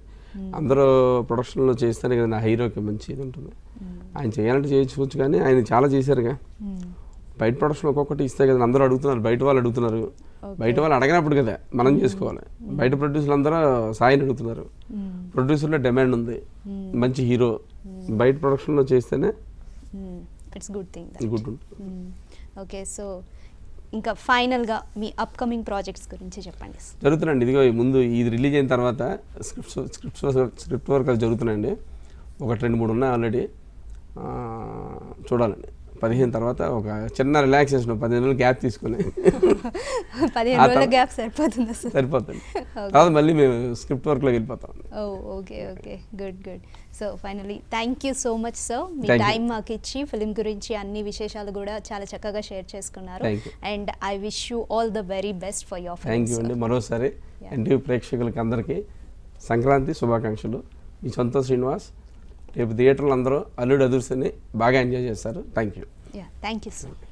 అందరూ ప్రొడక్షన్లో చేస్తేనే కదా హీరోకి మంచి ఇది ఉంటుంది ఆయన చేయాలంటే చేయించుకోవచ్చు కానీ ఆయన చాలా చేశారుగా బయట ప్రొడక్షన్ ఒక్కొక్కటి ఇస్తే కదా అందరూ అడుగుతున్నారు బయట వాళ్ళు అడుగుతున్నారు బయట వాళ్ళు అడగనప్పుడు కదా మనం చేసుకోవాలి బయట ప్రొడ్యూసర్లు అందరూ సాయం అడుగుతున్నారు ప్రొడ్యూసర్లో డిమాండ్ ఉంది మంచి హీరో బయట ప్రొడక్షన్లో చేస్తేనే good thing good okay so ఇంకా ఫైనల్గా మీ అప్కమింగ్ ప్రాజెక్ట్స్ గురించి చెప్పండి జరుగుతుందండి ఇదిగో ముందు ఇది రిలీజ్ అయిన తర్వాత స్క్రిప్ట్స్ స్క్రిప్ట్స్ స్క్రిప్ట్ వర్క్ జరుగుతున్నాయండి ఒకటి రెండు మూడు ఉన్నాయి ఆల్రెడీ చూడాలండి పదిహేను తర్వాత ఒక చిన్న రిలాక్సేషన్ పదిహేను రోజులు గ్యాప్ తీసుకుని పదిహేను గ్యాప్ సరిపోతుంది సరిపోతుంది తర్వాత మళ్ళీ మేము స్క్రిప్ట్ లో వెళ్ళిపోతాం okay okay good good so finally thank you so much so మీ టైం మాకు ఇచ్చి ఫిలిం గురించి అన్ని విశేషాలు కూడా చాలా చక్కగా షేర్ చేసుకున్నారు and I wish you all the very best for your thank you అండి మరోసారి అండ్ ప్రేక్షకులకి అందరికీ సంక్రాంతి శుభాకాంక్షలు మీ సొంత శ్రీనివాస్ రేపు థియేటర్లు అందరూ అల్లుడు అదుర్సుని బాగా ఎంజాయ్ చేస్తారు thank you thank you sir